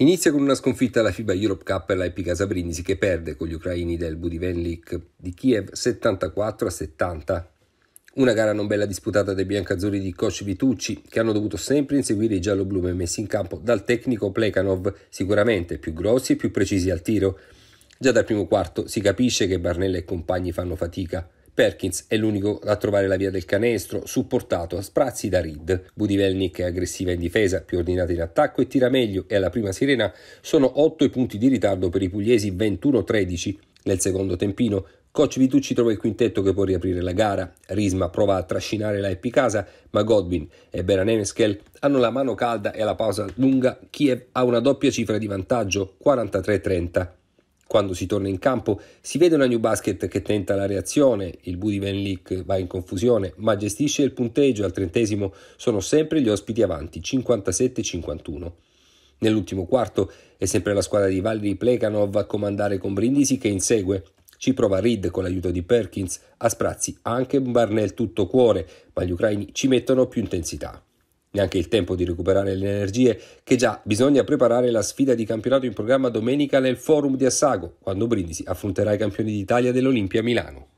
Inizia con una sconfitta alla FIBA Europe Cup e la Epica Casa che perde con gli ucraini del Budivenlik di Kiev 74 a 70. Una gara non bella disputata dai biancazzurri di coach Vitucci che hanno dovuto sempre inseguire i gialloblu messi in campo dal tecnico Plekanov, sicuramente più grossi e più precisi al tiro. Già dal primo quarto si capisce che Barnella e compagni fanno fatica. Perkins è l'unico a trovare la via del canestro, supportato a sprazzi da Reed. Budivelnik è aggressiva in difesa, più ordinata in attacco e tira meglio e alla prima sirena sono 8 i punti di ritardo per i pugliesi 21-13. Nel secondo tempino Coach Vitucci trova il quintetto che può riaprire la gara. Risma prova a trascinare la Epicasa, ma Godwin e Beran Emeskel hanno la mano calda e alla pausa lunga. Kiev ha una doppia cifra di vantaggio, 43-30. Quando si torna in campo si vede una New Basket che tenta la reazione, il Budi Van Leek va in confusione, ma gestisce il punteggio, al trentesimo sono sempre gli ospiti avanti, 57-51. Nell'ultimo quarto è sempre la squadra di Valery Plekanov a comandare con Brindisi che insegue. Ci prova Reed con l'aiuto di Perkins, a sprazzi anche Barnell tutto cuore, ma gli ucraini ci mettono più intensità neanche il tempo di recuperare le energie, che già bisogna preparare la sfida di campionato in programma domenica nel forum di Assago, quando Brindisi affronterà i campioni d'Italia dell'Olimpia Milano.